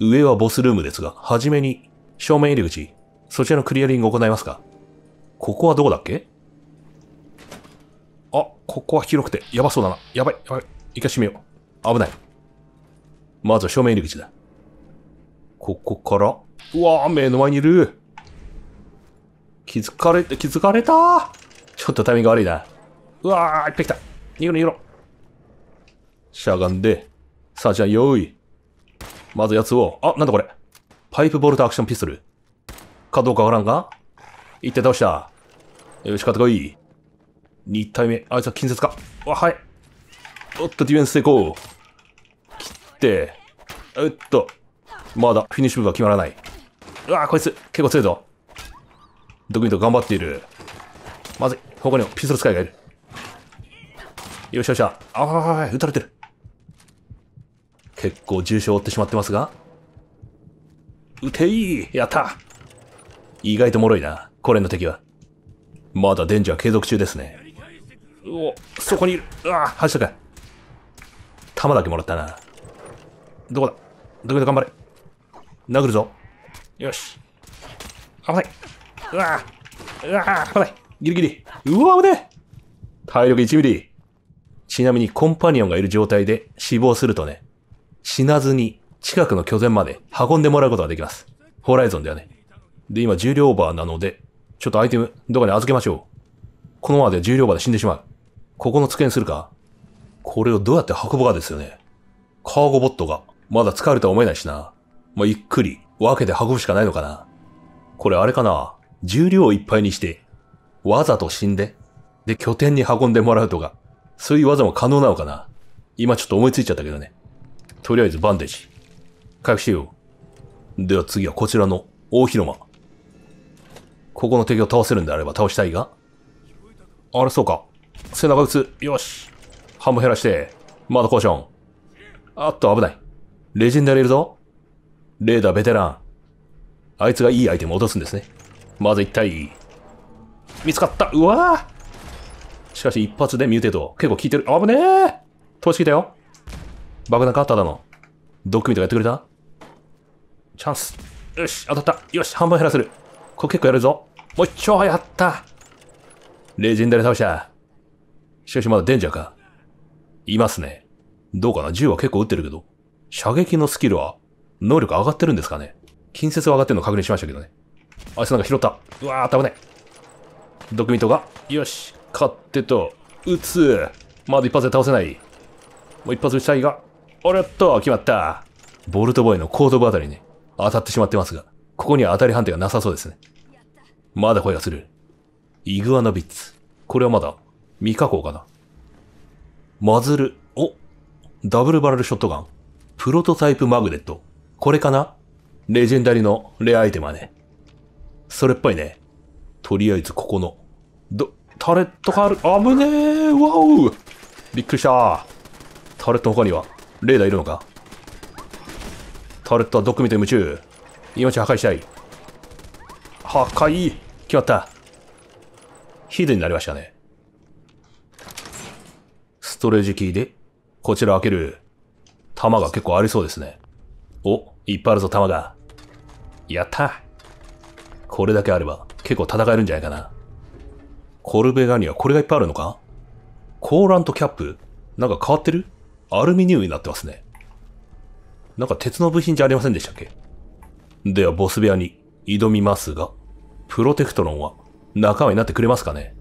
上はボスルームですが、はじめに、正面入り口、そちらのクリアリングを行いますかここはどこだっけあ、ここは広くて、やばそうだな。やばい、やばい。一回閉めよう。危ない。まずは正面入り口だ。ここから、うわぁ、目の前にいる。気づかれて、気づかれたちょっとタイミング悪いな。うわぁ、いっぱい来た。逃げろ逃げろ。しゃがんで、さあ、じゃあ、用意。まずやつを、あ、なんだこれ。パイプボルトアクションピストル。かどうかわからんが一体倒した。よし、買ってこい。二体目。あいつは近接か。わ、はい。おっと、ディフェンス成功。切って、うっと。まだ、フィニッシュ部が決まらない。うわこいつ、結構強いぞ。ドクント頑張っている。まずい。他にもピストル使いがいる。よしよしゃ。あはい、撃たれてる。結構重傷を負ってしまってますが。撃ていいやった意外と脆いな、これの敵は。まだデンジ継続中ですね。うお、そこにいる。うわったか。弾だけもらったな。どこだどこだ頑張れ。殴るぞ。よし。危ない。うわうわ危ない。ギリギリ。うわ危ね体力1ミリ。ちなみにコンパニオンがいる状態で死亡するとね、死なずに近くの拠点まで運んでもらうことができます。ホライゾンではね。で、今重量バーなので、ちょっとアイテムどこに預けましょう。このままで重量バーで死んでしまう。ここの机にするかこれをどうやって運ぶかですよね。カーゴボットがまだ使えるとは思えないしな。まあ、ゆっくり分けて運ぶしかないのかな。これあれかな重量をいっぱいにして、わざと死んで、で拠点に運んでもらうとか、そういう技も可能なのかな今ちょっと思いついちゃったけどね。とりあえずバンデージ。回復しよう。では次はこちらの大広間。ここの敵を倒せるんであれば倒したいが。あれそうか。背中打つ。よし。半分減らして。まだコーション。あっと危ない。レジェンダーいるぞ。レーダーベテラン。あいつがいいアイテムを落とすんですね。まず一体。見つかった。うわぁ。しかし一発でミューテート。結構効いてる。危ねえ。し資ったよ。爆弾かただの。ドッグミとかやってくれたチャンス。よし、当たった。よし、半分減らせる。これ結構やるぞ。もう一丁、やった。レジェンダリー倒した。しかしまだデンジャーか。いますね。どうかな銃は結構撃ってるけど。射撃のスキルは、能力上がってるんですかね近接は上がってるの確認しましたけどね。あいつなんか拾った。うわー、危ない。ドクミトが、よし、勝手と、撃つ。まだ一発で倒せない。もう一発撃ちたいが、おれっと、決まった。ボルトボーイの後頭部あたりに当たってしまってますが、ここには当たり判定がなさそうですね。まだ声がする。イグアナビッツ。これはまだ未加工かな。マズル。おダブルバラルショットガン。プロトタイプマグネット。これかなレジェンダリのレアアイテムはね。それっぽいね。とりあえずここの。ど、タレットがある。危ねえ。わおびっくりした。タレットの他にはレーダーいるのかタレットは毒ック見て夢中。命破壊したい。破壊決まった。ヒールになりましたね。ストレージキーで、こちら開ける。弾が結構ありそうですね。お、いっぱいあるぞ、弾が。やったこれだけあれば、結構戦えるんじゃないかな。コルベガにはこれがいっぱいあるのかコーラントキャップなんか変わってるアルミニウムになってますね。なんか鉄の部品じゃありませんでしたっけではボス部屋に挑みますが、プロテクトロンは仲間になってくれますかね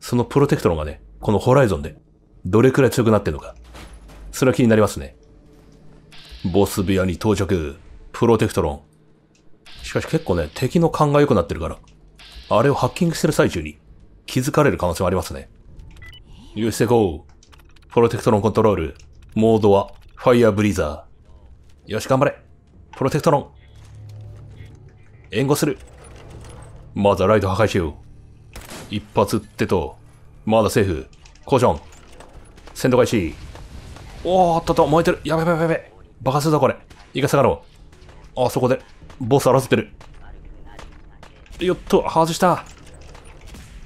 そのプロテクトロンがね、このホライゾンでどれくらい強くなってるのか。それは気になりますね。ボス部屋に到着。プロテクトロン。しかし結構ね、敵の勘が良くなってるから、あれをハッキングしてる最中に気づかれる可能性もありますね。よし、行こう。プロテクトロンコントロール。モードは、ファイアブリーザー。よし、頑張れ。プロテクトロン。援護する。まずはライト破壊しよう。一発ってと、まだセーフ。コーション。戦闘開始。おーっとっと、燃えてる。やべやべやべ。バカするぞ、これ。いかせがろう。あそこで、ボス争ってる。よっと、外した。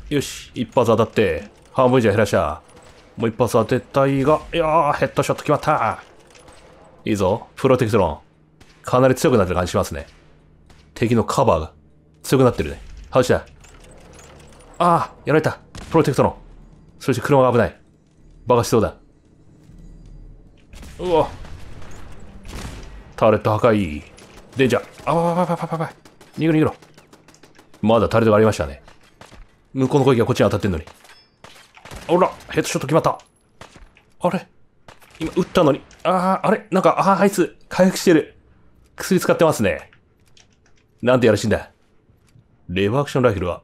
よし、一発当たって、半分以上減らした。もう一発当てたいが、いやー、ヘッドショット決まったいいぞ。プロテクトロン。かなり強くなってる感じしますね。敵のカバーが強くなってるね。外した。ああ、やられた。プロテクトロン。そして車が危ない。馬鹿しそうだ。うわ。ターレット破壊。デンジャー。ああ、パパパパば。逃げろ逃げろ。まだタレットがありましたね。向こうの攻撃がこっちに当たってんのに。ほらヘッドショット決まったあれ今撃ったのに。ああ、あれなんか、ああ、あいつ、回復してる。薬使ってますね。なんてやらしいんだ。レバーアクションライフルは、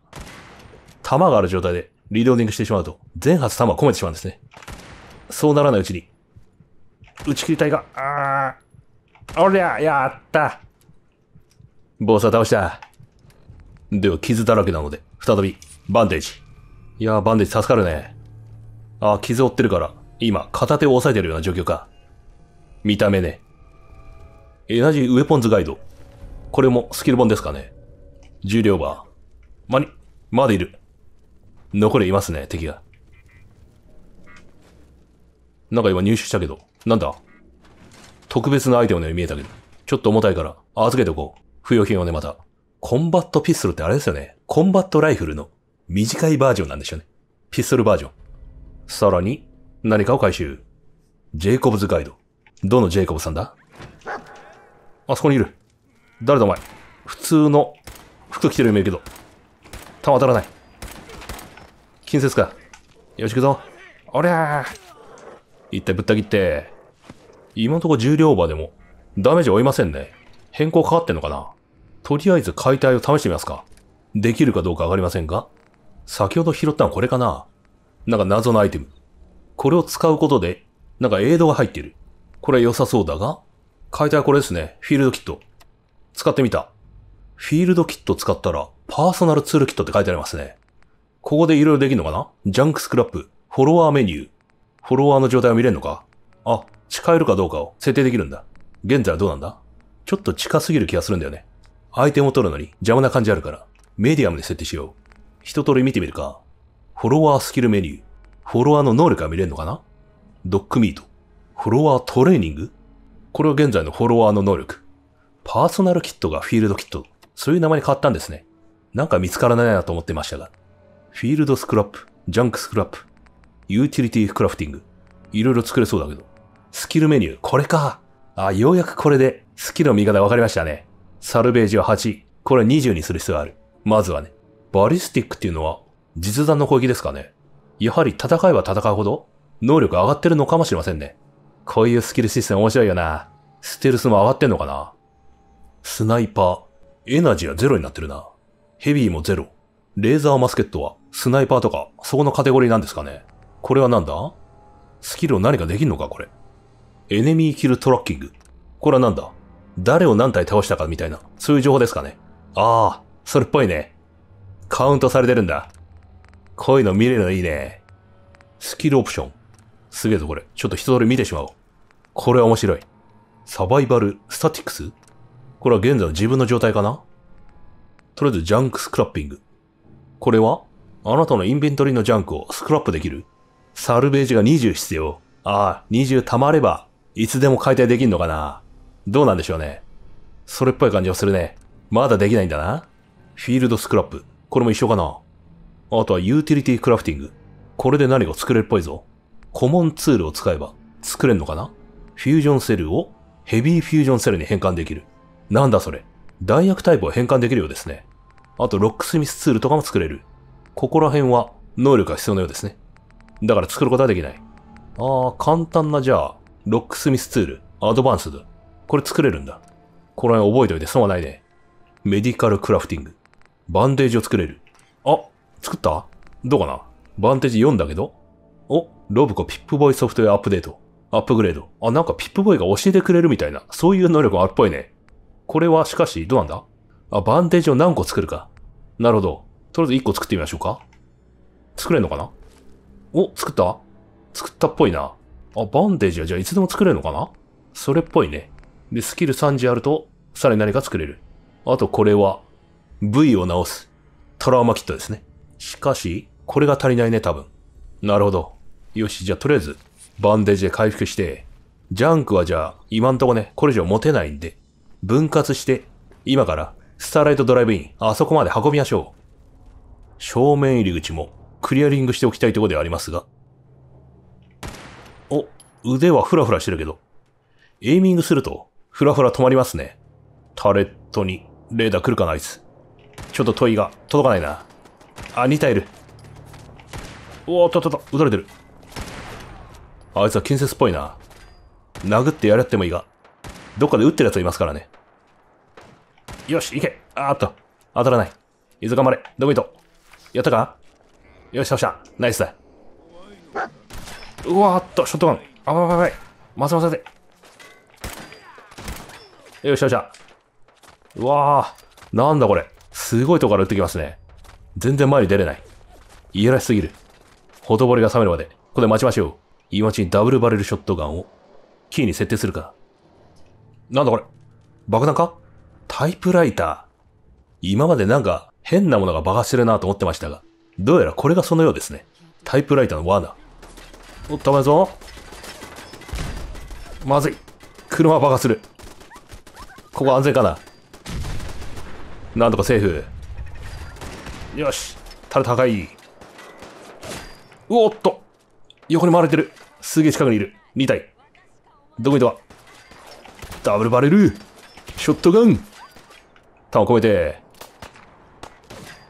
弾がある状態でリローディングしてしまうと、全発弾を込めてしまうんですね。そうならないうちに、打ち切り隊が、ああ、おりゃ、やったボスは倒した。では、傷だらけなので、再び、バンテージ。いやー、バンテージ助かるね。ああ、傷負ってるから、今、片手を押さえてるような状況か。見た目ね。エナジーウェポンズガイド。これもスキル本ですかね。重量バー。まに、まだいる。残りいますね、敵が。なんか今入手したけど。なんだ特別なアイテムのように見えたけど。ちょっと重たいから、預けておこう。不要品をね、また。コンバットピストルってあれですよね。コンバットライフルの短いバージョンなんでしょうね。ピストルバージョン。さらに、何かを回収。ジェイコブズガイド。どのジェイコブさんだあそこにいる。誰だお前。普通の服着てるよう見えるけど。弾当たらない。近接か。よし行くぞ。おりゃー。一体ぶった切って。今んとこ重量オーバーでも、ダメージ負いませんね。変更かかってんのかなとりあえず解体を試してみますか。できるかどうかわかりませんが、先ほど拾ったのこれかななんか謎のアイテム。これを使うことで、なんかエイドが入っている。これ良さそうだが、解体はこれですね。フィールドキット。使ってみた。フィールドキット使ったら、パーソナルツールキットって書いてありますね。ここで色々できるのかなジャンクスクラップ、フォロワーメニュー。フォロワーの状態を見れるのかあ、近寄るかどうかを設定できるんだ。現在はどうなんだちょっと近すぎる気がするんだよね。アイテムを取るのに邪魔な感じあるから、メディアムに設定しよう。一通り見てみるか。フォロワースキルメニュー、フォロワーの能力が見れるのかなドッグミート、フォロワートレーニングこれは現在のフォロワーの能力。パーソナルキットがフィールドキット、そういう名前に変わったんですね。なんか見つからないなと思ってましたが。フィールドスクラップ、ジャンクスクラップ、ユーティリティクラフティング。いろいろ作れそうだけど。スキルメニュー、これか。あ、ようやくこれで、スキルの見方分かりましたね。サルベージは8。これ20にする必要がある。まずはね。バリスティックっていうのは、実弾の攻撃ですかね。やはり戦えば戦うほど、能力上がってるのかもしれませんね。こういうスキルシステム面白いよな。ステルスも上がってんのかな。スナイパー、エナジーはゼロになってるな。ヘビーもゼロ。レーザーマスケットは、スナイパーとか、そこのカテゴリーなんですかね。これはなんだスキルを何かできんのか、これ。エネミーキルトラッキング。これはなんだ誰を何体倒したかみたいな、そういう情報ですかね。ああ、それっぽいね。カウントされてるんだ。こういうの見れるのいいね。スキルオプション。すげえぞこれ。ちょっと人通り見てしまおう。これは面白い。サバイバルスタティクスこれは現在の自分の状態かなとりあえずジャンクスクラッピング。これはあなたのインベントリーのジャンクをスクラップできる。サルベージが20必要。ああ、20溜まれば、いつでも解体できんのかなどうなんでしょうね。それっぽい感じはするね。まだできないんだな。フィールドスクラップ。これも一緒かなあとはユーティリティクラフティング。これで何か作れるっぽいぞ。コモンツールを使えば作れんのかなフュージョンセルをヘビーフュージョンセルに変換できる。なんだそれ。弾薬タイプを変換できるようですね。あとロックスミスツールとかも作れる。ここら辺は能力が必要なようですね。だから作ることはできない。ああ、簡単なじゃあ、ロックスミスツール、アドバンスド。これ作れるんだ。この辺覚えておいて損はないね。メディカルクラフティング。バンデージを作れる。あ、作ったどうかなバンテージ4だけどお、ロブコピップボーイソフトウェアアップデート。アップグレード。あ、なんかピップボーイが教えてくれるみたいな、そういう能力があるっぽいね。これはしかし、どうなんだあ、バンテージを何個作るか。なるほど。とりあえず1個作ってみましょうか。作れんのかなお、作った作ったっぽいな。あ、バンテージはじゃあいつでも作れるのかなそれっぽいね。で、スキル30あると、さらに何か作れる。あとこれは、V を直す。トラウマキットですね。しかし、これが足りないね、多分。なるほど。よし、じゃあとりあえず、バンデージで回復して、ジャンクはじゃあ、今んとこね、これ以上持てないんで、分割して、今から、スターライトドライブイン、あそこまで運びましょう。正面入り口も、クリアリングしておきたいところではありますが。お、腕はフラフラしてるけど、エイミングすると、フラフラ止まりますね。タレットに、レーダー来るかな、あいつ。ちょっと問いが、届かないな。あ2体いるおおととと撃たれてるあいつは近接っぽいな殴ってやれってもいいがどっかで撃ってる奴いますからねよし行けあーっと当たらないいず頑張れどこいとやったかよし倒したナイスだうわーっとショットガンあばばばいませませでよしよしゃうわーなんだこれすごいとこから撃ってきますね全然前に出れない。いやらしすぎる。ほとぼりが冷めるまで、ここで待ちましょう。今ちにダブルバレルショットガンを、キーに設定するか。なんだこれ爆弾かタイプライター。今までなんか変なものが爆発してるなと思ってましたが、どうやらこれがそのようですね。タイプライターの罠。おっ、ダメぞ。まずい。車爆発する。ここ安全かななんとかセーフ。よしタル高いうおっと横に回れてるすげえ近くにいる2体どこにいはダブルバレルショットガン弾を込めて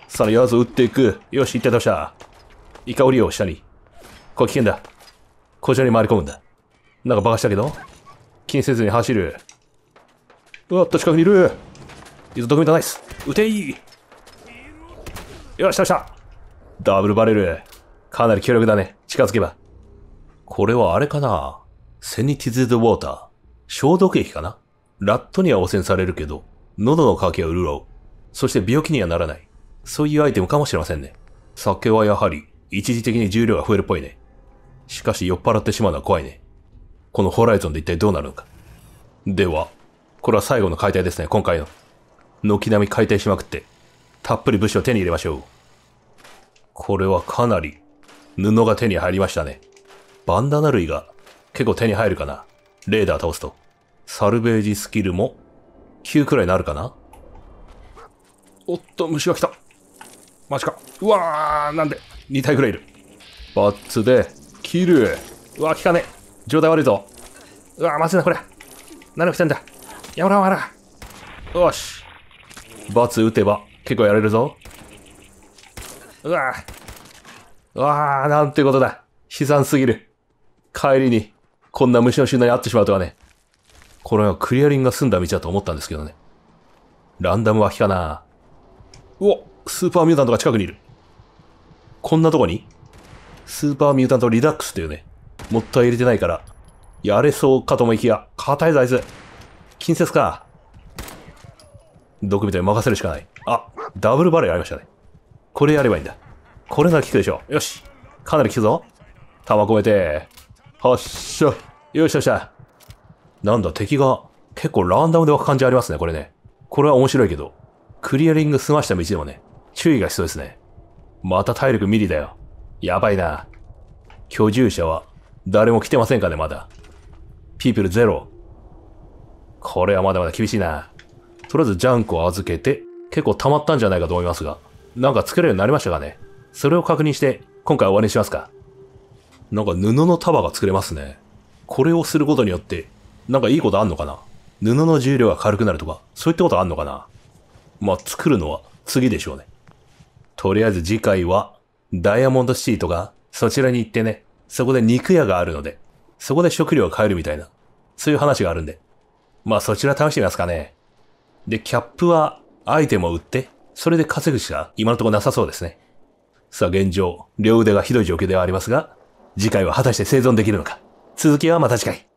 さらにやつを撃っていくよし1体倒したイカオリを下にこれ危険だこちらに回り込むんだなんかバカしたけど気にせずに走るうわっと近くにいるいつドキュメントナイス撃ていよしよしダブルバレル。かなり強力だね。近づけば。これはあれかなセニティズドウォーター。消毒液かなラットには汚染されるけど、喉の渇きは潤う。そして病気にはならない。そういうアイテムかもしれませんね。酒はやはり、一時的に重量が増えるっぽいね。しかし酔っ払ってしまうのは怖いね。このホライゾンで一体どうなるのか。では、これは最後の解体ですね、今回の。軒並み解体しまくって、たっぷり物資を手に入れましょう。これはかなり布が手に入りましたね。バンダナ類が結構手に入るかな。レーダー倒すと。サルベージスキルも9くらいになるかなおっと、虫が来た。マジか。うわー、なんで。2体くらいいる。バッツで、切る。うわ、効かねえ。状態悪いぞ。うわ、まずいな、これ。何が来たんだ。やむろ、わら。よし。バツ打てば、結構やれるぞ。うわぁ。うわぁ、なんてことだ。悲惨すぎる。帰りに、こんな虫の集団に会ってしまうとはね。これはクリアリングが済んだ道だと思ったんですけどね。ランダム脇かなうおスーパーミュータントが近くにいる。こんなとこにスーパーミュータントリダックスというね、もったい入れてないから、やれそうかと思いきや、硬いぞあいつ。近接か。毒みたいに任せるしかない。あ、ダブルバレーありましたね。これやればいいんだ。これなら効くでしょう。よし。かなり効くぞ。弾込めて。発射。よしよしゃ。なんだ、敵が結構ランダムで湧く感じありますね、これね。これは面白いけど。クリアリング済ました道でもね、注意が必要ですね。また体力ミリだよ。やばいな。居住者は誰も来てませんかね、まだ。ピープルゼロ。これはまだまだ厳しいな。とりあえずジャンクを預けて、結構溜まったんじゃないかと思いますが、なんか作れるようになりましたかねそれを確認して、今回終わりにしますか。なんか布の束が作れますね。これをすることによって、なんかいいことあんのかな布の重量が軽くなるとか、そういったことあんのかなまあ、作るのは次でしょうね。とりあえず次回は、ダイヤモンドシティとか、そちらに行ってね、そこで肉屋があるので、そこで食料を買えるみたいな、そういう話があるんで。まあ、そちら試してみますかね。で、キャップは、アイテムを売って、それで稼ぐしか今のところなさそうですね。さあ現状、両腕がひどい状況ではありますが、次回は果たして生存できるのか。続きはまた次回。